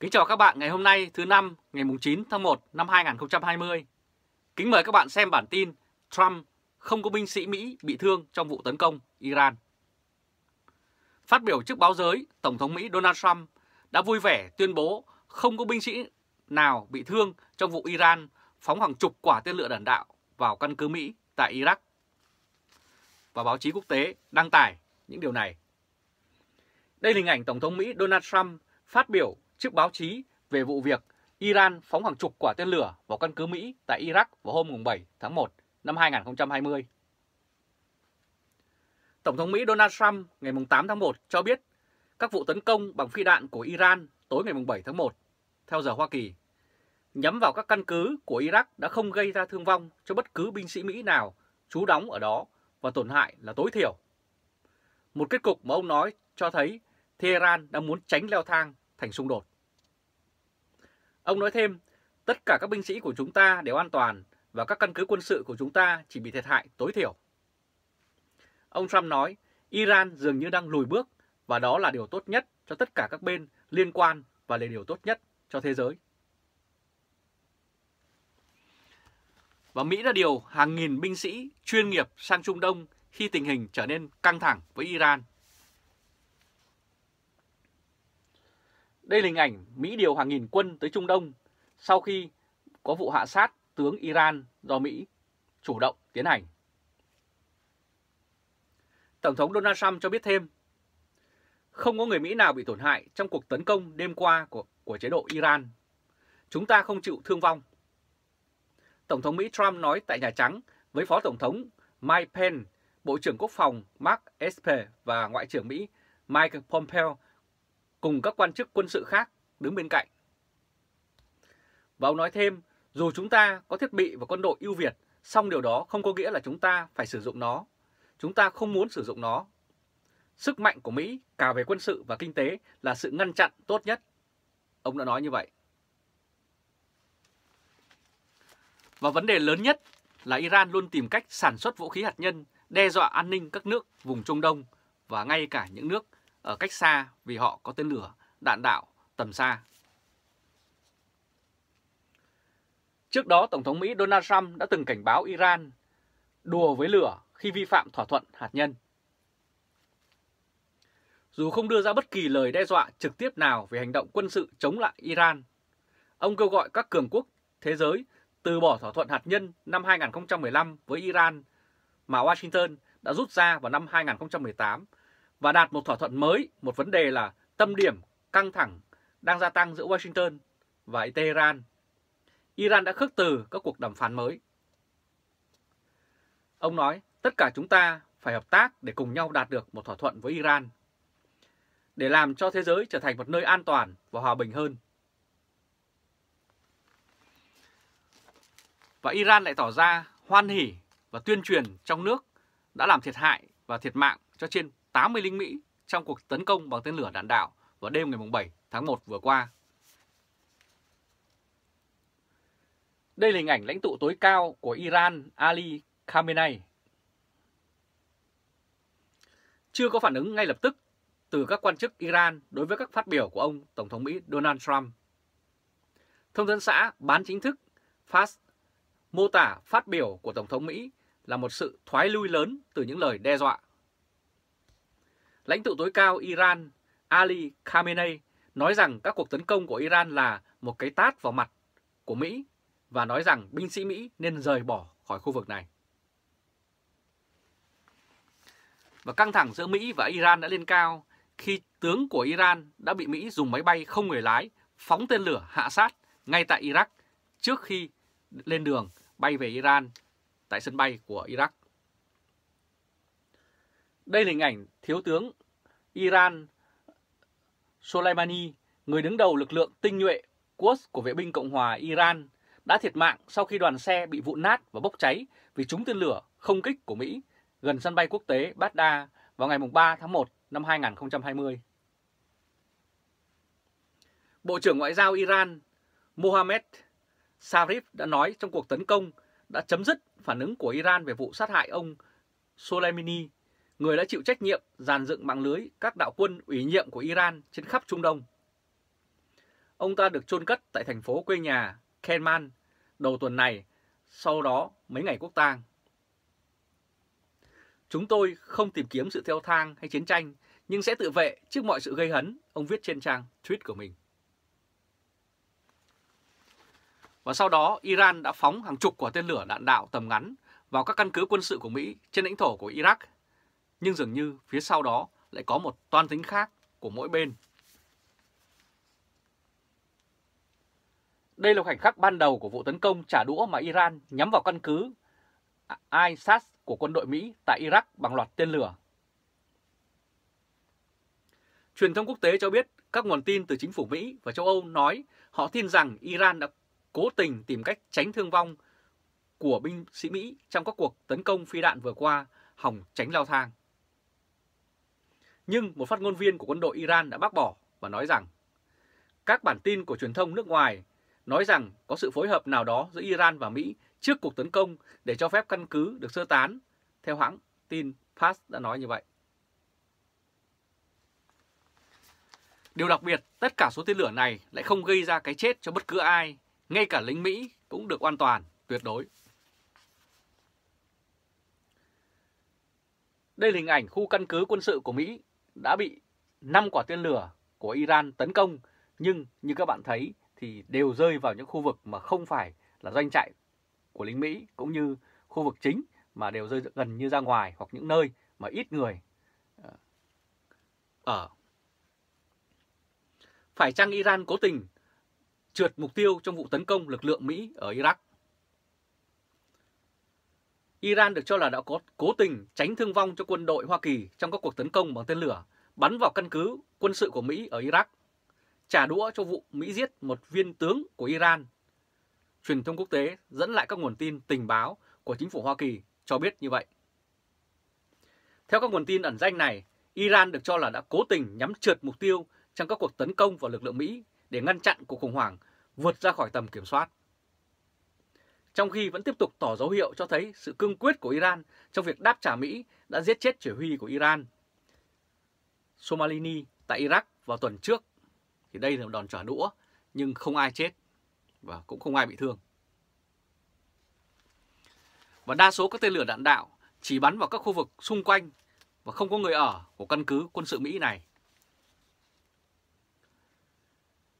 Kính chào các bạn ngày hôm nay thứ năm ngày 9 tháng 1 năm 2020. Kính mời các bạn xem bản tin Trump không có binh sĩ Mỹ bị thương trong vụ tấn công Iran. Phát biểu trước báo giới, Tổng thống Mỹ Donald Trump đã vui vẻ tuyên bố không có binh sĩ nào bị thương trong vụ Iran phóng hàng chục quả tên lửa đạn đạo vào căn cứ Mỹ tại Iraq. Và báo chí quốc tế đăng tải những điều này. Đây là hình ảnh Tổng thống Mỹ Donald Trump phát biểu trước báo chí về vụ việc Iran phóng hàng chục quả tên lửa vào căn cứ Mỹ tại Iraq vào hôm 7 tháng 1 năm 2020. Tổng thống Mỹ Donald Trump ngày 8 tháng 1 cho biết các vụ tấn công bằng phi đạn của Iran tối ngày 7 tháng 1, theo giờ Hoa Kỳ, nhắm vào các căn cứ của Iraq đã không gây ra thương vong cho bất cứ binh sĩ Mỹ nào trú đóng ở đó và tổn hại là tối thiểu. Một kết cục mà ông nói cho thấy Tehran đang muốn tránh leo thang thành xung đột. Ông nói thêm, tất cả các binh sĩ của chúng ta đều an toàn và các căn cứ quân sự của chúng ta chỉ bị thiệt hại tối thiểu. Ông Trump nói, Iran dường như đang lùi bước và đó là điều tốt nhất cho tất cả các bên liên quan và là điều tốt nhất cho thế giới. Và Mỹ đã điều hàng nghìn binh sĩ chuyên nghiệp sang Trung Đông khi tình hình trở nên căng thẳng với Iran Đây là hình ảnh Mỹ điều hàng nghìn quân tới Trung Đông sau khi có vụ hạ sát tướng Iran do Mỹ chủ động tiến hành. Tổng thống Donald Trump cho biết thêm, không có người Mỹ nào bị tổn hại trong cuộc tấn công đêm qua của, của chế độ Iran. Chúng ta không chịu thương vong. Tổng thống Mỹ Trump nói tại Nhà Trắng với Phó Tổng thống Mike Pence, Bộ trưởng Quốc phòng Mark Esper và Ngoại trưởng Mỹ Mike Pompeo cùng các quan chức quân sự khác đứng bên cạnh. Và ông nói thêm, dù chúng ta có thiết bị và quân đội ưu việt, song điều đó không có nghĩa là chúng ta phải sử dụng nó. Chúng ta không muốn sử dụng nó. Sức mạnh của Mỹ cả về quân sự và kinh tế là sự ngăn chặn tốt nhất. Ông đã nói như vậy. Và vấn đề lớn nhất là Iran luôn tìm cách sản xuất vũ khí hạt nhân đe dọa an ninh các nước vùng Trung Đông và ngay cả những nước ở cách xa vì họ có tên lửa, đạn đạo tầm xa. Trước đó, Tổng thống Mỹ Donald Trump đã từng cảnh báo Iran đùa với lửa khi vi phạm thỏa thuận hạt nhân. Dù không đưa ra bất kỳ lời đe dọa trực tiếp nào về hành động quân sự chống lại Iran, ông kêu gọi các cường quốc thế giới từ bỏ thỏa thuận hạt nhân năm 2015 với Iran mà Washington đã rút ra vào năm 2018 và đạt một thỏa thuận mới một vấn đề là tâm điểm căng thẳng đang gia tăng giữa Washington và Tehran. Iran đã khước từ các cuộc đàm phán mới. Ông nói, tất cả chúng ta phải hợp tác để cùng nhau đạt được một thỏa thuận với Iran, để làm cho thế giới trở thành một nơi an toàn và hòa bình hơn. Và Iran lại tỏ ra hoan hỉ và tuyên truyền trong nước đã làm thiệt hại và thiệt mạng cho trên 80 lính Mỹ trong cuộc tấn công bằng tên lửa đạn đạo vào đêm ngày 7 tháng 1 vừa qua. Đây là hình ảnh lãnh tụ tối cao của Iran Ali Khamenei. Chưa có phản ứng ngay lập tức từ các quan chức Iran đối với các phát biểu của ông Tổng thống Mỹ Donald Trump. Thông tấn xã bán chính thức Fast mô tả phát biểu của Tổng thống Mỹ là một sự thoái lui lớn từ những lời đe dọa lãnh tụ tối cao Iran Ali Khamenei nói rằng các cuộc tấn công của Iran là một cái tát vào mặt của Mỹ và nói rằng binh sĩ Mỹ nên rời bỏ khỏi khu vực này. Và căng thẳng giữa Mỹ và Iran đã lên cao khi tướng của Iran đã bị Mỹ dùng máy bay không người lái phóng tên lửa hạ sát ngay tại Iraq trước khi lên đường bay về Iran tại sân bay của Iraq. Đây là hình ảnh Thiếu tướng Iran Soleimani, người đứng đầu lực lượng tinh nhuệ Quds của vệ binh Cộng hòa Iran, đã thiệt mạng sau khi đoàn xe bị vụn nát và bốc cháy vì trúng tên lửa không kích của Mỹ gần sân bay quốc tế Baghdad vào ngày 3 tháng 1 năm 2020. Bộ trưởng Ngoại giao Iran Mohammed Sarif đã nói trong cuộc tấn công đã chấm dứt phản ứng của Iran về vụ sát hại ông Soleimani người đã chịu trách nhiệm dàn dựng mạng lưới các đạo quân ủy nhiệm của Iran trên khắp Trung Đông. Ông ta được chôn cất tại thành phố quê nhà Kerman đầu tuần này, sau đó mấy ngày quốc tang. Chúng tôi không tìm kiếm sự theo thang hay chiến tranh, nhưng sẽ tự vệ trước mọi sự gây hấn, ông viết trên trang tweet của mình. Và sau đó, Iran đã phóng hàng chục quả tên lửa đạn đạo tầm ngắn vào các căn cứ quân sự của Mỹ trên lãnh thổ của Iraq nhưng dường như phía sau đó lại có một toan tính khác của mỗi bên. Đây là khoảnh khắc ban đầu của vụ tấn công trả đũa mà Iran nhắm vào căn cứ ISAS của quân đội Mỹ tại Iraq bằng loạt tên lửa. Truyền thông quốc tế cho biết các nguồn tin từ chính phủ Mỹ và châu Âu nói họ tin rằng Iran đã cố tình tìm cách tránh thương vong của binh sĩ Mỹ trong các cuộc tấn công phi đạn vừa qua hỏng tránh leo thang. Nhưng một phát ngôn viên của quân đội Iran đã bác bỏ và nói rằng các bản tin của truyền thông nước ngoài nói rằng có sự phối hợp nào đó giữa Iran và Mỹ trước cuộc tấn công để cho phép căn cứ được sơ tán, theo hãng tin Pas đã nói như vậy. Điều đặc biệt, tất cả số tên lửa này lại không gây ra cái chết cho bất cứ ai, ngay cả lính Mỹ cũng được an toàn, tuyệt đối. Đây là hình ảnh khu căn cứ quân sự của Mỹ đã bị 5 quả tên lửa của Iran tấn công nhưng như các bạn thấy thì đều rơi vào những khu vực mà không phải là doanh trại của lính Mỹ cũng như khu vực chính mà đều rơi gần như ra ngoài hoặc những nơi mà ít người ờ, ở. Phải chăng Iran cố tình trượt mục tiêu trong vụ tấn công lực lượng Mỹ ở Iraq? Iran được cho là đã có cố tình tránh thương vong cho quân đội Hoa Kỳ trong các cuộc tấn công bằng tên lửa bắn vào căn cứ quân sự của Mỹ ở Iraq, trả đũa cho vụ Mỹ giết một viên tướng của Iran. Truyền thông quốc tế dẫn lại các nguồn tin tình báo của chính phủ Hoa Kỳ cho biết như vậy. Theo các nguồn tin ẩn danh này, Iran được cho là đã cố tình nhắm trượt mục tiêu trong các cuộc tấn công vào lực lượng Mỹ để ngăn chặn cuộc khủng hoảng vượt ra khỏi tầm kiểm soát trong khi vẫn tiếp tục tỏ dấu hiệu cho thấy sự cương quyết của Iran trong việc đáp trả Mỹ đã giết chết chỉ huy của Iran. Somalini tại Iraq vào tuần trước thì đây là một đòn trả đũa nhưng không ai chết và cũng không ai bị thương. Và đa số các tên lửa đạn đạo chỉ bắn vào các khu vực xung quanh và không có người ở của căn cứ quân sự Mỹ này.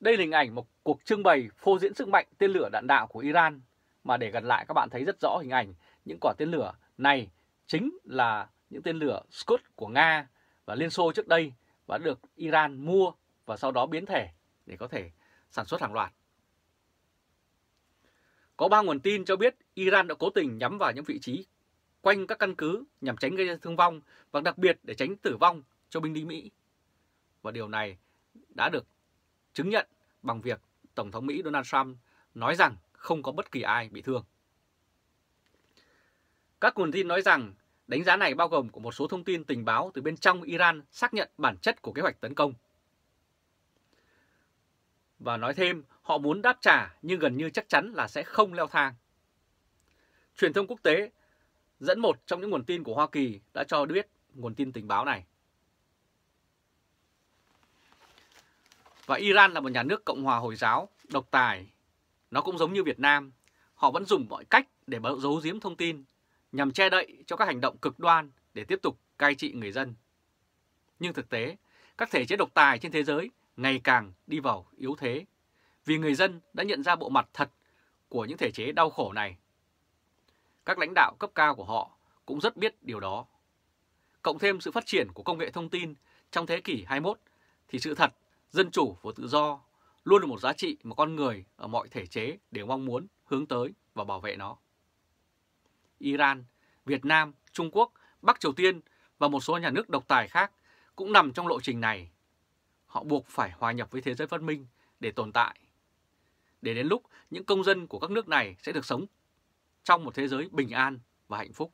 Đây là hình ảnh một cuộc trưng bày phô diễn sức mạnh tên lửa đạn đạo của Iran mà để gần lại các bạn thấy rất rõ hình ảnh những quả tên lửa này chính là những tên lửa Scud của Nga và Liên Xô trước đây và được Iran mua và sau đó biến thể để có thể sản xuất hàng loạt. Có ba nguồn tin cho biết Iran đã cố tình nhắm vào những vị trí quanh các căn cứ nhằm tránh gây ra thương vong và đặc biệt để tránh tử vong cho binh lính Mỹ. Và điều này đã được chứng nhận bằng việc Tổng thống Mỹ Donald Trump nói rằng không có bất kỳ ai bị thương. Các nguồn tin nói rằng đánh giá này bao gồm của một số thông tin tình báo từ bên trong Iran xác nhận bản chất của kế hoạch tấn công. Và nói thêm, họ muốn đáp trả nhưng gần như chắc chắn là sẽ không leo thang. Truyền thông quốc tế dẫn một trong những nguồn tin của Hoa Kỳ đã cho biết nguồn tin tình báo này. Và Iran là một nhà nước Cộng hòa Hồi giáo, độc tài nó cũng giống như Việt Nam, họ vẫn dùng mọi cách để giấu giếm thông tin, nhằm che đậy cho các hành động cực đoan để tiếp tục cai trị người dân. Nhưng thực tế, các thể chế độc tài trên thế giới ngày càng đi vào yếu thế, vì người dân đã nhận ra bộ mặt thật của những thể chế đau khổ này. Các lãnh đạo cấp cao của họ cũng rất biết điều đó. Cộng thêm sự phát triển của công nghệ thông tin trong thế kỷ 21 thì sự thật dân chủ và tự do luôn là một giá trị mà con người ở mọi thể chế đều mong muốn hướng tới và bảo vệ nó. Iran, Việt Nam, Trung Quốc, Bắc Triều Tiên và một số nhà nước độc tài khác cũng nằm trong lộ trình này. Họ buộc phải hòa nhập với thế giới văn minh để tồn tại. Để đến lúc những công dân của các nước này sẽ được sống trong một thế giới bình an và hạnh phúc.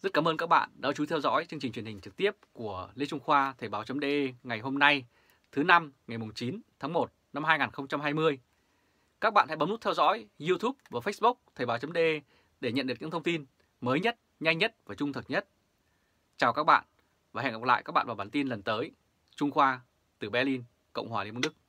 Rất cảm ơn các bạn đã chú ý theo dõi chương trình truyền hình trực tiếp của Lê Trung Khoa Thời báo.de ngày hôm nay thứ năm ngày 9 tháng 1 năm 2020. Các bạn hãy bấm nút theo dõi YouTube và Facebook Thời báo chấm để nhận được những thông tin mới nhất, nhanh nhất và trung thực nhất. Chào các bạn và hẹn gặp lại các bạn vào bản tin lần tới. Trung Khoa từ Berlin, Cộng hòa Liên bang Đức.